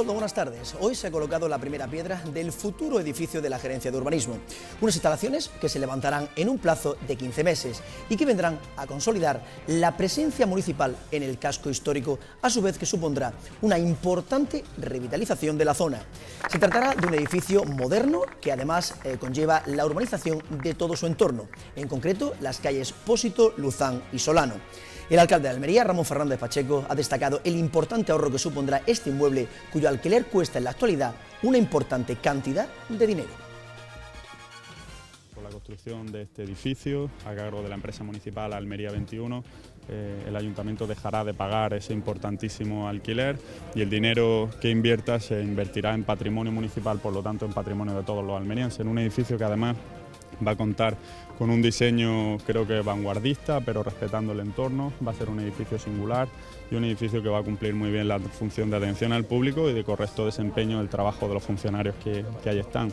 buenas tardes. Hoy se ha colocado la primera piedra del futuro edificio de la Gerencia de Urbanismo. Unas instalaciones que se levantarán en un plazo de 15 meses y que vendrán a consolidar la presencia municipal en el casco histórico, a su vez que supondrá una importante revitalización de la zona. Se tratará de un edificio moderno que además eh, conlleva la urbanización de todo su entorno, en concreto las calles Pósito, Luzán y Solano. El alcalde de Almería, Ramón Fernández Pacheco, ha destacado el importante ahorro que supondrá este inmueble, cuyo alquiler cuesta en la actualidad una importante cantidad de dinero Por la construcción de este edificio a cargo de la empresa municipal Almería 21. Eh, el ayuntamiento dejará de pagar ese importantísimo alquiler y el dinero que invierta se invertirá en patrimonio municipal, por lo tanto en patrimonio de todos los almerienses, en un edificio que además Va a contar con un diseño creo que vanguardista, pero respetando el entorno. Va a ser un edificio singular y un edificio que va a cumplir muy bien la función de atención al público y de correcto desempeño del trabajo de los funcionarios que, que ahí están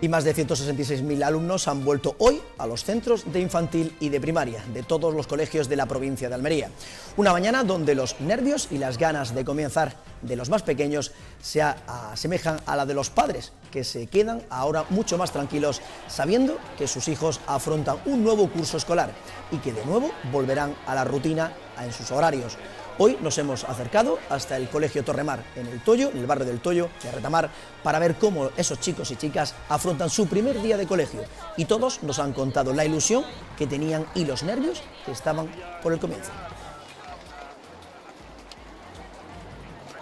y más de 166.000 alumnos han vuelto hoy a los centros de infantil y de primaria de todos los colegios de la provincia de Almería. Una mañana donde los nervios y las ganas de comenzar de los más pequeños se asemejan a la de los padres, que se quedan ahora mucho más tranquilos sabiendo que sus hijos afrontan un nuevo curso escolar y que de nuevo volverán a la rutina en sus horarios. Hoy nos hemos acercado hasta el Colegio Torremar, en el Toyo, en el barrio del Toyo, de Retamar, para ver cómo esos chicos y chicas afrontan su primer día de colegio. Y todos nos han contado la ilusión que tenían y los nervios que estaban por el comienzo.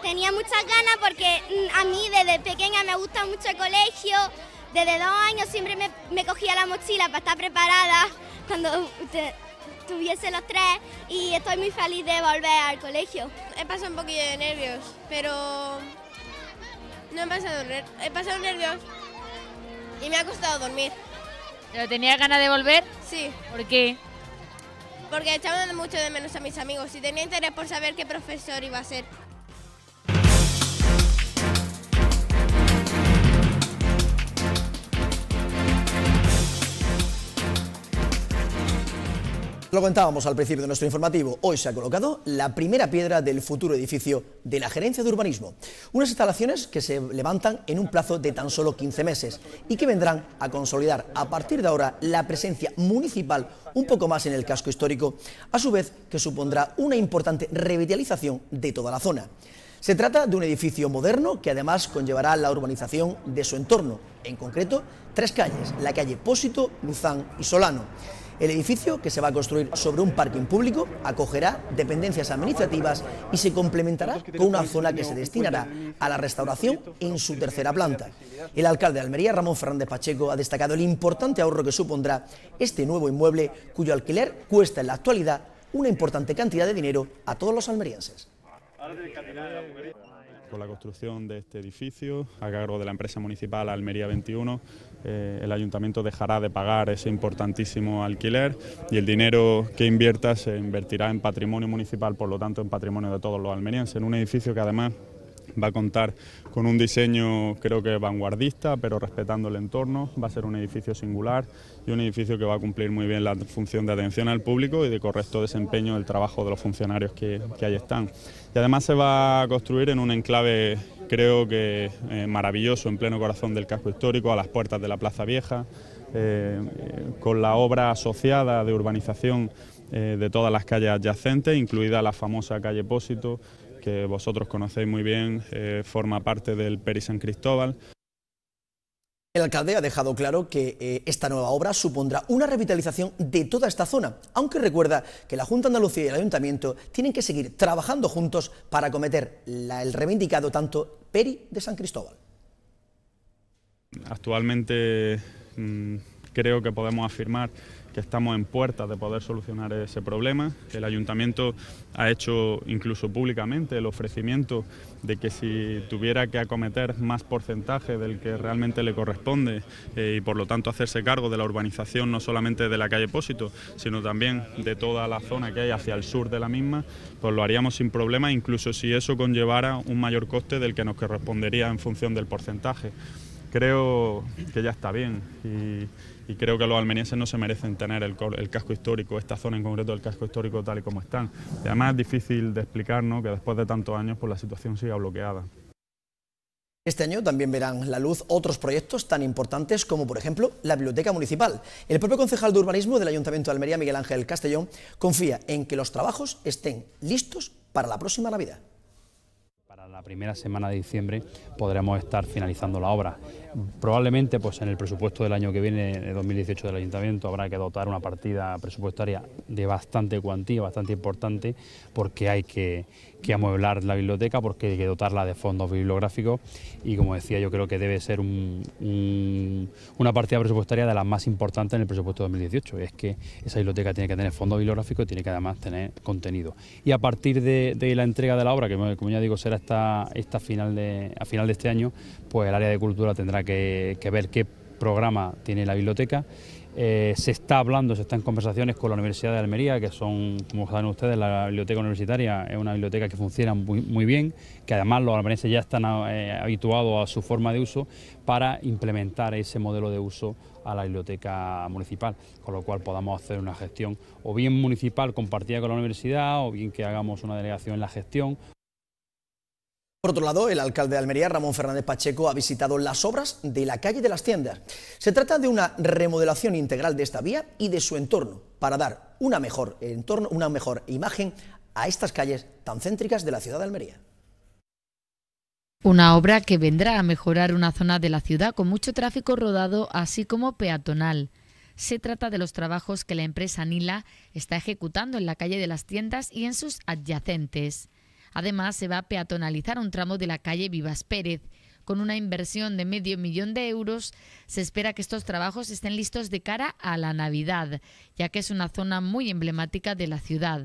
Tenía muchas ganas porque mm, a mí desde pequeña me gusta mucho el colegio. Desde dos años siempre me, cogía la mochila para estar preparada cuando tuviese los tres y estoy muy feliz de volver al colegio. He pasado un poquillo de nervios, pero no he pasado, he pasado nervios y me ha costado dormir. ¿Pero tenía ganas de volver? Sí. ¿Por qué? Porque echaba mucho de menos a mis amigos y tenía interés por saber qué profesor iba a ser. Lo comentábamos al principio de nuestro informativo. Hoy se ha colocado la primera piedra del futuro edificio de la Gerencia de Urbanismo. Unas instalaciones que se levantan en un plazo de tan solo 15 meses y que vendrán a consolidar a partir de ahora la presencia municipal un poco más en el casco histórico, a su vez que supondrá una importante revitalización de toda la zona. Se trata de un edificio moderno que además conllevará la urbanización de su entorno, en concreto tres calles, la calle Pósito, Luzán y Solano. El edificio, que se va a construir sobre un parking público, acogerá dependencias administrativas y se complementará con una zona que se destinará a la restauración en su tercera planta. El alcalde de Almería, Ramón Fernández Pacheco, ha destacado el importante ahorro que supondrá este nuevo inmueble, cuyo alquiler cuesta en la actualidad una importante cantidad de dinero a todos los almerienses la construcción de este edificio a cargo de la empresa municipal Almería 21. Eh, el ayuntamiento dejará de pagar ese importantísimo alquiler y el dinero que invierta se invertirá en patrimonio municipal, por lo tanto en patrimonio de todos los almerienses, en un edificio que además Va a contar con un diseño creo que vanguardista, pero respetando el entorno. Va a ser un edificio singular y un edificio que va a cumplir muy bien la función de atención al público y de correcto desempeño del trabajo de los funcionarios que, ahí están. Y además se va a construir en un enclave creo que eh, maravilloso, en pleno corazón del casco histórico, a las puertas de la Plaza Vieja, eh, con la obra asociada de urbanización eh, de todas las calles adyacentes, incluida la famosa calle Pósito, que vosotros conocéis muy bien, eh, forma parte del Peri San Cristóbal. El alcalde ha dejado claro que eh, esta nueva obra supondrá una revitalización de toda esta zona, aunque recuerda que la Junta Andalucía y el Ayuntamiento tienen que seguir trabajando juntos para acometer el reivindicado tanto Peri de San Cristóbal. Actualmente mm, creo que podemos afirmar que estamos en puertas de poder solucionar ese problema. El ayuntamiento ha hecho incluso públicamente el ofrecimiento de que si tuviera que acometer más porcentaje del que realmente le corresponde eh, y por lo tanto hacerse cargo de la urbanización no solamente de la calle Pósito, sino también de toda la zona que hay hacia el sur de la misma, pues lo haríamos sin problema, incluso si eso conllevara un mayor coste del que nos correspondería en función del porcentaje. Creo que ya está bien y creo que los almerienses no se merecen tener el, casco histórico, esta zona en concreto del casco histórico tal y como están. Y además es difícil de explicar que después de tantos años pues, la situación siga bloqueada. Este año también verán la luz otros proyectos tan importantes como, por ejemplo, la Biblioteca Municipal. El propio concejal de urbanismo del Ayuntamiento de Almería, Miguel Ángel Castellón, confía en que los trabajos estén listos para la próxima Navidad. Para la primera semana de diciembre podremos estar finalizando la obra. Probablemente pues, en el presupuesto del año que viene, de 2018 del ayuntamiento, habrá que dotar una partida presupuestaria de bastante cuantía, bastante importante, porque hay que, que amueblar la biblioteca, porque hay que dotarla de fondos bibliográficos y, como decía, yo creo que debe ser un, una partida presupuestaria de las más importantes en el presupuesto de 2018. Es que esa biblioteca tiene que tener fondos bibliográficos y tiene que además tener contenido. Y a partir de, la entrega de la obra, que como ya digo será esta, esta final de, a final de este año, pues el área de cultura tendrá que, ver qué programa tiene la biblioteca. Eh, se está hablando, se está en conversaciones con la Universidad de Almería, que son, como saben ustedes, la biblioteca universitaria es una biblioteca que funciona muy, bien, que además los almerenses ya están eh, habituados a su forma de uso para implementar ese modelo de uso a la biblioteca municipal, con lo cual podamos hacer una gestión o bien municipal compartida con la universidad, o bien que hagamos una delegación en la gestión, por otro lado, el alcalde de Almería, Ramón Fernández Pacheco, ha visitado las obras de la calle de las tiendas. Se trata de una remodelación integral de esta vía y de su entorno para dar una mejor, entorno, una mejor imagen a estas calles tan céntricas de la ciudad de Almería. Una obra que vendrá a mejorar una zona de la ciudad con mucho tráfico rodado, así como peatonal. Se trata de los trabajos que la empresa Nila está ejecutando en la calle de las tiendas y en sus adyacentes. Además, se va a peatonalizar un tramo de la calle Vivas Pérez. Con una inversión de medio millón de euros, se espera que estos trabajos estén listos de cara a la Navidad, ya que es una zona muy emblemática de la ciudad.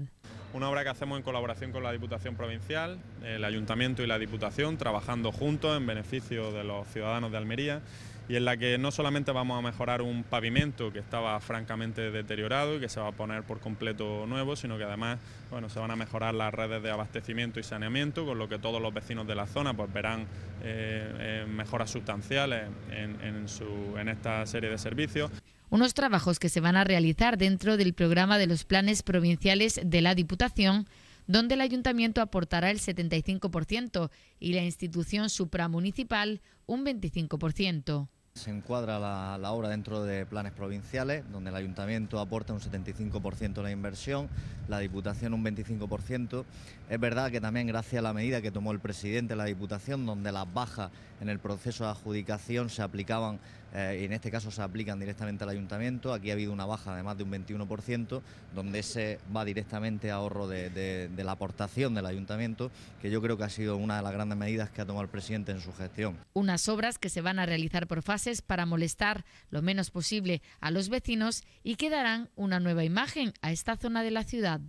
Una obra que hacemos en colaboración con la Diputación Provincial, el Ayuntamiento y la Diputación, trabajando juntos en beneficio de los ciudadanos de Almería y en la que no solamente vamos a mejorar un pavimento que estaba francamente deteriorado y que se va a poner por completo nuevo, sino que además bueno, se van a mejorar las redes de abastecimiento y saneamiento, con lo que todos los vecinos de la zona pues, verán eh, eh, mejoras sustanciales en, en esta serie de servicios. Unos trabajos que se van a realizar dentro del programa de los planes provinciales de la Diputación donde el ayuntamiento aportará el 75% y la institución supramunicipal un 25%. Se encuadra la, obra dentro de planes provinciales, donde el ayuntamiento aporta un 75% de la inversión, la diputación un 25%. Es verdad que también gracias a la medida que tomó el presidente de la diputación, donde las bajas en el proceso de adjudicación se aplicaban eh, en este caso se aplican directamente al ayuntamiento. Aquí ha habido una baja de más de un 21%, donde se va directamente a ahorro de, de la aportación del ayuntamiento, que yo creo que ha sido una de las grandes medidas que ha tomado el presidente en su gestión. Unas obras que se van a realizar por fases para molestar lo menos posible a los vecinos y que darán una nueva imagen a esta zona de la ciudad.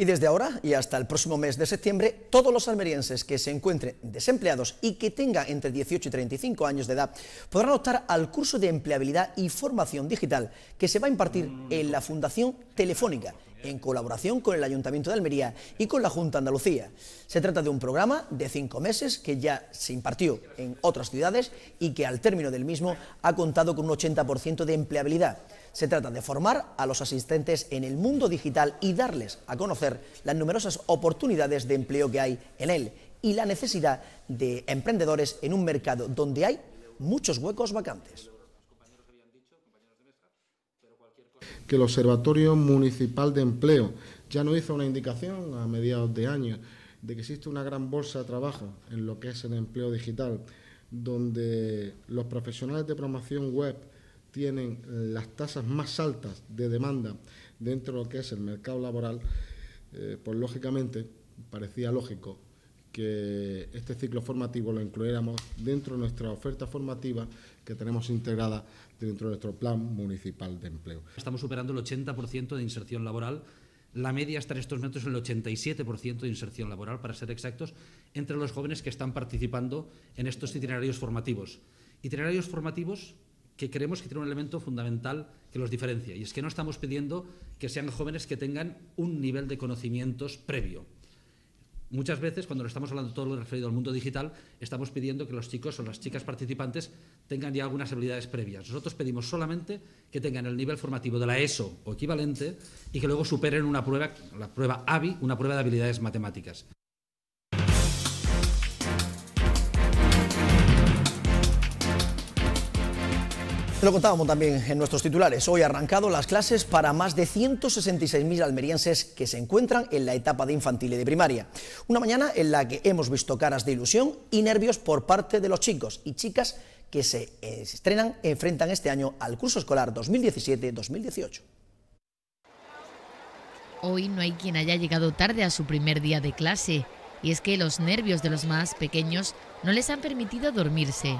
Y desde ahora y hasta el próximo mes de septiembre, todos los almerienses que se encuentren desempleados y que tengan entre 18 y 35 años de edad podrán optar al curso de empleabilidad y formación digital que se va a impartir mm. en la Fundación Telefónica en colaboración con el Ayuntamiento de Almería y con la Junta Andalucía. Se trata de un programa de cinco meses que ya se impartió en otras ciudades y que al término del mismo ha contado con un 80% de empleabilidad. Se trata de formar a los asistentes en el mundo digital y darles a conocer las numerosas oportunidades de empleo que hay en él y la necesidad de emprendedores en un mercado donde hay muchos huecos vacantes. Que el Observatorio Municipal de Empleo ya no hizo una indicación a mediados de año de que existe una gran bolsa de trabajo en lo que es el empleo digital, donde los profesionales de promoción web tienen las tasas más altas de demanda dentro de lo que es el mercado laboral, eh, pues lógicamente parecía lógico que este ciclo formativo lo incluyéramos dentro de nuestra oferta formativa que tenemos integrada dentro de nuestro plan municipal de empleo. Estamos superando el 80% de inserción laboral. La media está en estos momentos el 87% de inserción laboral, para ser exactos, entre los jóvenes que están participando en estos itinerarios formativos. Itinerarios formativos que creemos que tiene un elemento fundamental que los diferencia, y es que no estamos pidiendo que sean jóvenes que tengan un nivel de conocimientos previo. Muchas veces, cuando estamos hablando todo lo referido al mundo digital, estamos pidiendo que los chicos o las chicas participantes tengan ya algunas habilidades previas. Nosotros pedimos solamente que tengan el nivel formativo de la ESO o equivalente y que luego superen una prueba, la prueba AVI, una prueba de habilidades matemáticas. Lo contábamos también en nuestros titulares. Hoy arrancado las clases para más de 166.000 almerienses que se encuentran en la etapa de infantil y de primaria. Una mañana en la que hemos visto caras de ilusión y nervios por parte de los chicos y chicas que se eh, estrenan, enfrentan este año al curso escolar 2017-2018. Hoy no hay quien haya llegado tarde a su primer día de clase. Y es que los nervios de los más pequeños no les han permitido dormirse.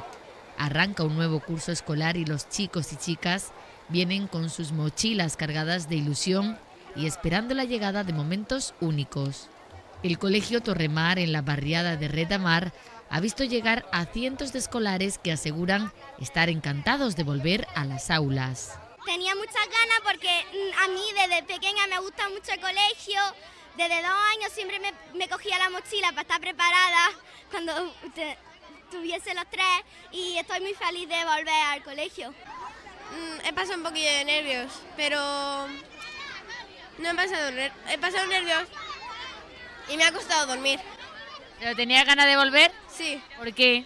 Arranca un nuevo curso escolar y los chicos y chicas vienen con sus mochilas cargadas de ilusión y esperando la llegada de momentos únicos. El Colegio Torremar en la barriada de Redamar... ha visto llegar a cientos de escolares que aseguran estar encantados de volver a las aulas. Tenía muchas ganas porque mm, a mí desde pequeña me gusta mucho el colegio. Desde dos años siempre me, cogía la mochila para estar preparada cuando tuviese los tres y estoy muy feliz de volver al colegio. Mm, he pasado un poquillo de nervios, pero no he pasado, he pasado nervios y me ha costado dormir. ¿Pero tenía ganas de volver? Sí. ¿Por qué?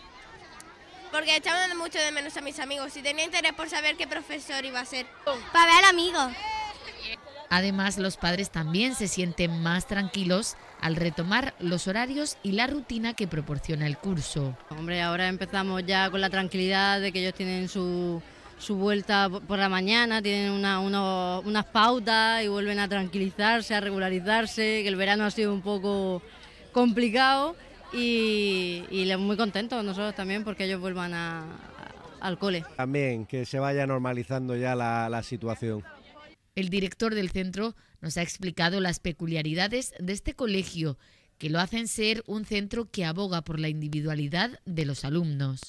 Porque echaba mucho de menos a mis amigos y tenía interés por saber qué profesor iba a ser. Para ver amigos. Además, los padres también se sienten más tranquilos al retomar los horarios y la rutina que proporciona el curso. Hombre, ahora empezamos ya con la tranquilidad de que ellos tienen su, su vuelta por la mañana, tienen una, unas pautas y vuelven a tranquilizarse, a regularizarse, que el verano ha sido un poco complicado y, y muy contentos nosotros también porque ellos vuelvan al cole. También que se vaya normalizando ya la situación. El director del centro nos ha explicado las peculiaridades de este colegio que lo hacen ser un centro que aboga por la individualidad de los alumnos.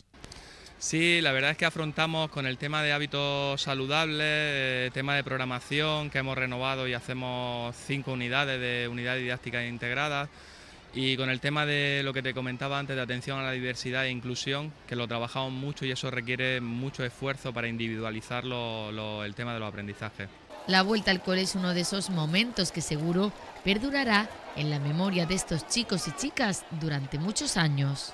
Sí, la verdad es que afrontamos con el tema de hábitos saludables, eh, tema de programación que hemos renovado y hacemos cinco unidades de unidad didáctica integradas. Y con el tema de lo que te comentaba antes de atención a la diversidad e inclusión, que lo trabajamos mucho y eso requiere mucho esfuerzo para individualizar el tema de los aprendizajes. La vuelta al cole es uno de esos momentos que seguro perdurará en la memoria de estos chicos y chicas durante muchos años.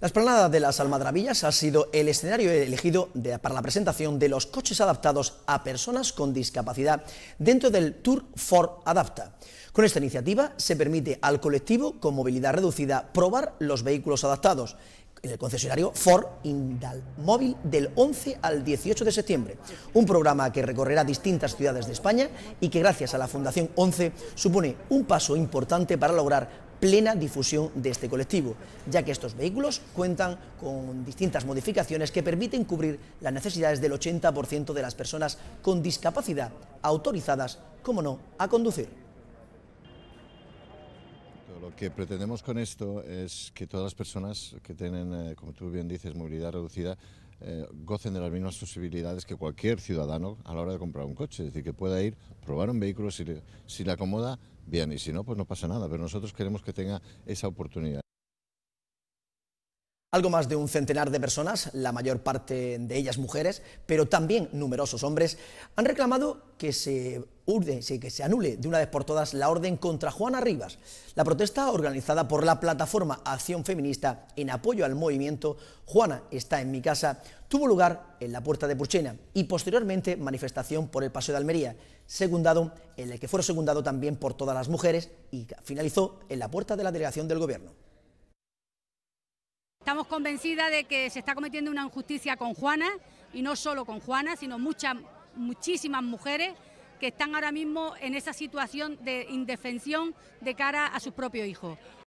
La esplanada de las Almadrabillas ha sido el escenario elegido para la presentación de los coches adaptados a personas con discapacidad dentro del Tour Ford Adapta. Con esta iniciativa se permite al colectivo con movilidad reducida probar los vehículos adaptados en el concesionario Ford móvil del 11 al 18 de septiembre, un programa que recorrerá distintas ciudades de España y que gracias a la Fundación 11 supone un paso importante para lograr plena difusión de este colectivo, ya que estos vehículos cuentan con distintas modificaciones que permiten cubrir las necesidades del 80% de las personas con discapacidad autorizadas, como no, a conducir que pretendemos con esto es que todas las personas que tienen, eh, como tú bien dices, movilidad reducida, eh, gocen de las mismas posibilidades que cualquier ciudadano a la hora de comprar un coche. Es decir, que pueda ir, probar un vehículo, si le acomoda, bien, y si no, pues no pasa nada. Pero nosotros queremos que tenga esa oportunidad. Algo más de un centenar de personas, la mayor parte de ellas mujeres, pero también numerosos hombres, han reclamado que se, que se anule de una vez por todas la orden contra Juana Rivas. La protesta organizada por la plataforma Acción Feminista en apoyo al movimiento Juana está en mi casa tuvo lugar en la puerta de Purchena y posteriormente manifestación por el Paseo de Almería, secundado en el que fueron secundado también por todas las mujeres y finalizó en la puerta de la delegación del Gobierno. Estamos convencidas de que se está cometiendo una injusticia con Juana, y no solo con Juana, sino muchas, muchísimas mujeres que están ahora mismo en esa situación de indefensión de cara a sus propios hijos.